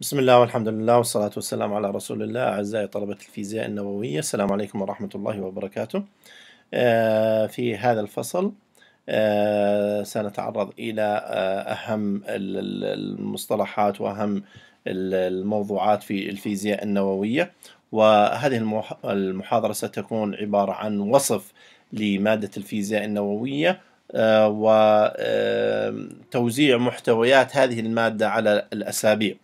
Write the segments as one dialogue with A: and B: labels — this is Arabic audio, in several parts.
A: بسم الله والحمد لله والصلاة والسلام على رسول الله أعزائي طلبة الفيزياء النووية السلام عليكم ورحمة الله وبركاته آه، في هذا الفصل آه، سنتعرض إلى آه، أهم المصطلحات وأهم الموضوعات في الفيزياء النووية وهذه المحاضرة ستكون عبارة عن وصف لمادة الفيزياء النووية وتوزيع محتويات هذه المادة على الأسابيع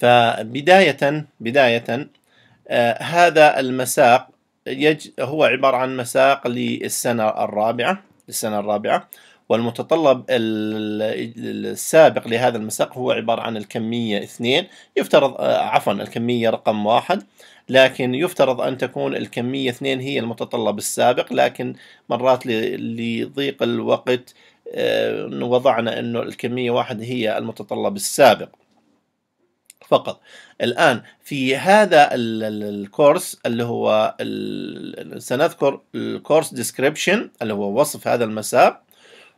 A: فبداية بداية آه، هذا المساق يج هو عبارة عن مساق للسنة الرابعة للسنة الرابعة والمتطلب السابق لهذا المساق هو عبارة عن الكمية اثنين يفترض آه، عفوا الكمية رقم واحد لكن يفترض أن تكون الكمية اثنين هي المتطلب السابق لكن مرات لضيق الوقت آه، وضعنا أنه الكمية واحد هي المتطلب السابق فقط الآن في هذا الكورس اللي هو سنذكر الكورس ديسكريبشن اللي هو وصف هذا المساء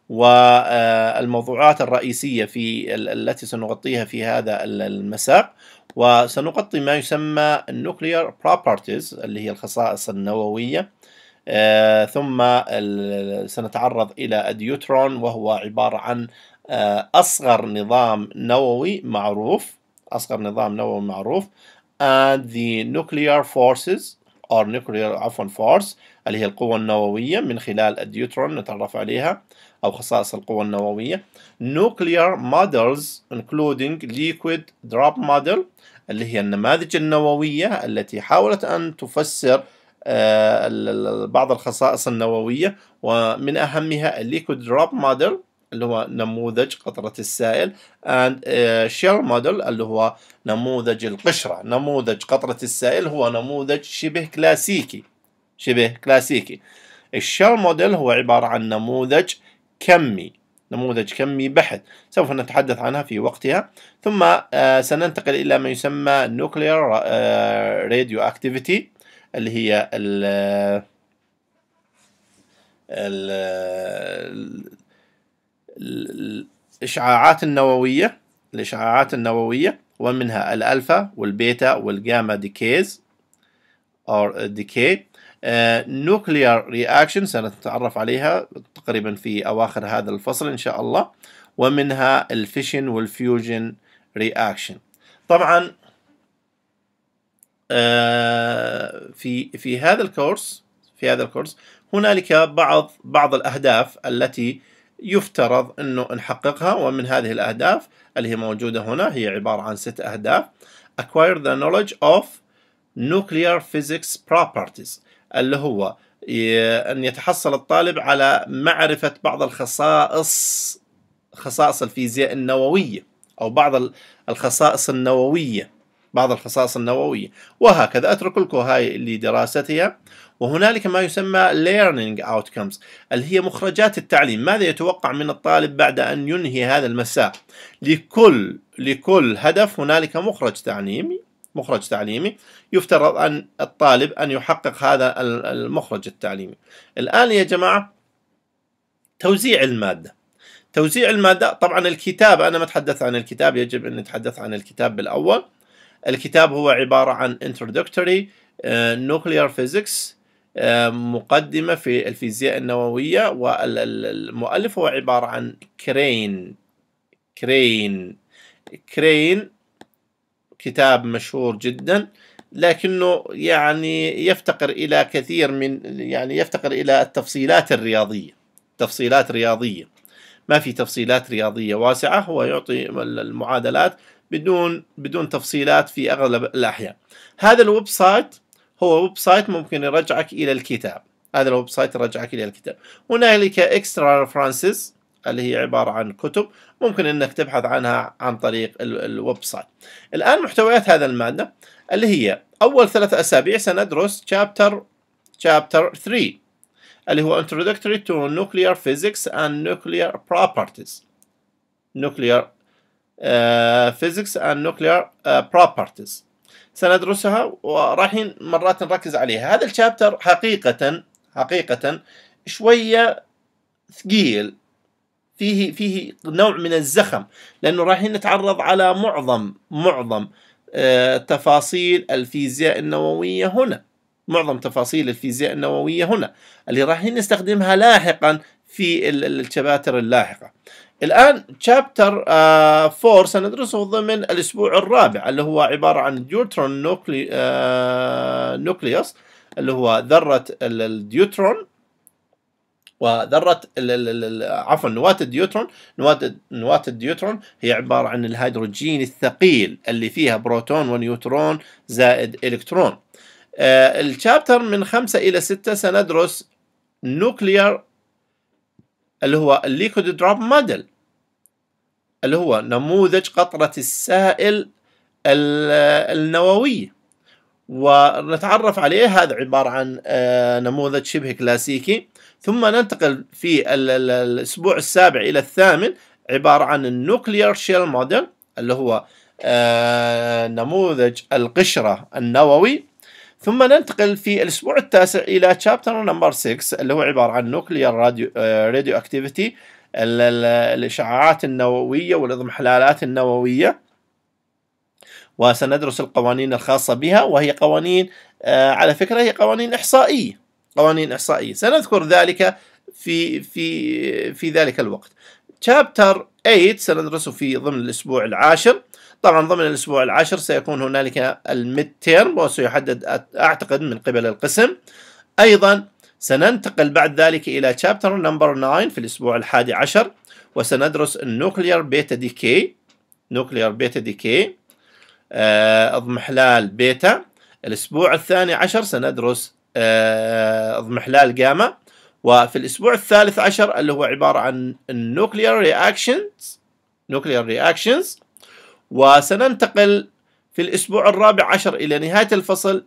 A: والموضوعات آه الرئيسية في التي سنغطيها في هذا المساق وسنغطي ما يسمى النوكليار بروبرتيز اللي هي الخصائص النووية آه ثم سنتعرض إلى الديوترون وهو عبارة عن آه أصغر نظام نووي معروف أصغر نظام نووي معروف and the nuclear forces or nuclear عفوا force اللي هي القوة النووية من خلال الديوترون نتعرف عليها أو خصائص القوة النووية nuclear models including liquid drop model اللي هي النماذج النووية التي حاولت أن تفسر آه، بعض الخصائص النووية ومن أهمها الليكويد دروب موديل اللي هو نموذج قطرة السائل and uh, shell model اللي هو نموذج القشرة نموذج قطرة السائل هو نموذج شبه كلاسيكي شبه كلاسيكي الشيل موديل هو عبارة عن نموذج كمي نموذج كمي بحت سوف نتحدث عنها في وقتها ثم uh, سننتقل إلى ما يسمى nuclear uh, radioactivity اللي هي ال الإشعاعات النووية الإشعاعات النووية ومنها الألفا والبيتا والجاما ديكيز اور ديكي نوكليار رياكشن سنتعرف عليها تقريبا في أواخر هذا الفصل إن شاء الله ومنها الفيشن والفيوجن رياكشن طبعا آه، في في هذا الكورس في هذا الكورس هنالك بعض بعض الأهداف التي يفترض أنه نحققها ومن هذه الأهداف اللي هي موجودة هنا هي عبارة عن ست أهداف acquire the knowledge of nuclear physics properties اللي هو أن يتحصل الطالب على معرفة بعض الخصائص خصائص الفيزياء النووية أو بعض الخصائص النووية بعض الخصائص النووية وهكذا أترك لكم هاي لدراستها وهنالك ما يسمى learning outcomes اللي هي مخرجات التعليم ماذا يتوقع من الطالب بعد أن ينهي هذا المساء لكل لكل هدف هنالك مخرج تعليمي مخرج تعليمي يفترض أن الطالب أن يحقق هذا المخرج التعليمي الآن يا جماعة توزيع المادة توزيع المادة طبعا الكتاب أنا ما أتحدث عن الكتاب يجب أن نتحدث عن الكتاب بالأول الكتاب هو عبارة عن introductory uh, nuclear physics مقدمة في الفيزياء النووية والمؤلف هو عبارة عن كرين كرين كرين كتاب مشهور جدا لكنه يعني يفتقر إلى كثير من يعني يفتقر إلى التفصيلات الرياضية تفصيلات رياضية ما في تفصيلات رياضية واسعة هو يعطي المعادلات بدون بدون تفصيلات في أغلب الأحيان هذا الويب سايت هو ويب سايت ممكن يرجعك إلى الكتاب هذا الويب سايت يرجعك إلى الكتاب هنالك إكسترا ريفرنسز اللي هي عبارة عن كتب ممكن أنك تبحث عنها عن طريق الويب سايت الآن محتويات هذا المادة اللي هي أول ثلاث أسابيع سندرس شابتر شابتر 3 اللي هو Introductory to Nuclear Physics and Nuclear Properties Nuclear uh, Physics and Nuclear uh, Properties سندرسها ورايحين مرات نركز عليها هذا الشابتر حقيقة حقيقة شوية ثقيل فيه فيه نوع من الزخم لأنه رايحين نتعرض على معظم معظم آه، تفاصيل الفيزياء النووية هنا معظم تفاصيل الفيزياء النووية هنا اللي رايحين نستخدمها لاحقا في الشباتر اللاحقة الآن تشابتر آه، 4 سندرسه ضمن الأسبوع الرابع اللي هو عبارة عن ديوترون نوكليوس آه، اللي هو ذرة الديوترون وذرة عفوا نواة الديوترون نواة نواة الديوترون هي عبارة عن الهيدروجين الثقيل اللي فيها بروتون ونيوترون زائد إلكترون التشابتر آه، الشابتر من خمسة إلى ستة سندرس نوكليار اللي هو الليكويد دروب موديل اللي هو نموذج قطرة السائل النووية ونتعرف عليه هذا عبارة عن آه، نموذج شبه كلاسيكي ثم ننتقل في الأسبوع السابع إلى الثامن عبارة عن النوكليير شيل موديل اللي هو آه، نموذج القشرة النووي ثم ننتقل في الأسبوع التاسع إلى chapter number 6 اللي هو عبارة عن nuclear radio, uh, radioactivity الإشعاعات النووية والإضمحلالات النووية وسندرس القوانين الخاصة بها وهي قوانين آه، على فكرة هي قوانين إحصائية قوانين إحصائية سنذكر ذلك في في في ذلك الوقت شابتر 8 سندرسه في ضمن الأسبوع العاشر طبعا ضمن الأسبوع العاشر سيكون هنالك الميد تيرم وسيحدد أعتقد من قبل القسم أيضا سننتقل بعد ذلك إلى شابتر نمبر 9 في الأسبوع الحادي عشر وسندرس nuclear بيتا decay nuclear بيتا decay آه، اضمحلال بيتا الأسبوع الثاني عشر سندرس آه، اضمحلال جاما وفي الأسبوع الثالث عشر اللي هو عبارة عن nuclear رياكشنز nuclear رياكشنز وسننتقل في الأسبوع الرابع عشر إلى نهاية الفصل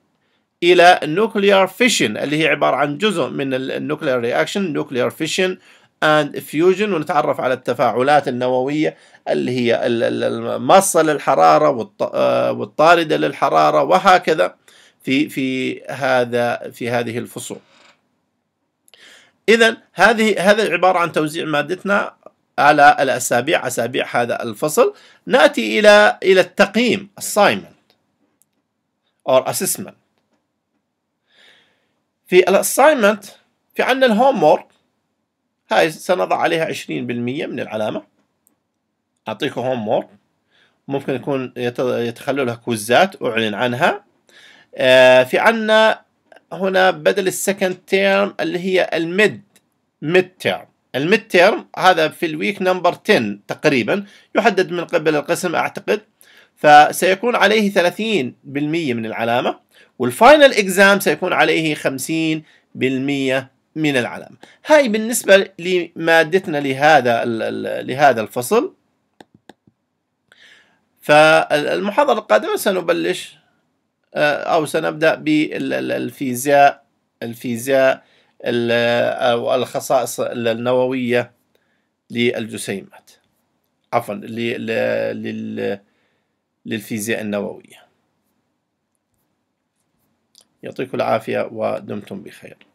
A: الى نوكليار فيشن اللي هي عباره عن جزء من النوكليار رياكشن نوكليار فيشن اند فيوجن ونتعرف على التفاعلات النوويه اللي هي الماصه للحراره آه، والطارده للحراره وهكذا في في هذا في هذه الفصول. اذا هذه هذا عباره عن توزيع مادتنا على الاسابيع اسابيع هذا الفصل ناتي الى الى التقييم assignment or assessment في الاساينمنت في عندنا الهوم وورك هاي سنضع عليها 20% من العلامة أعطيكم هوم وورك ممكن يكون يتخلوا لها كوزات أعلن عنها آه، في عنا هنا بدل السكند تيرم اللي هي الميد ميد تيرم الميد تيرم هذا في الويك نمبر 10 تقريبا يحدد من قبل القسم أعتقد فسيكون عليه 30% من العلامة والفاينل اكزام سيكون عليه 50% من العلامة هاي بالنسبة لمادتنا لهذا لهذا الفصل فالمحاضرة القادمة سنبلش آه، أو سنبدأ بالفيزياء الفيزياء أو الخصائص النووية للجسيمات عفوا للفيزياء النووية يعطيكم العافية ودمتم بخير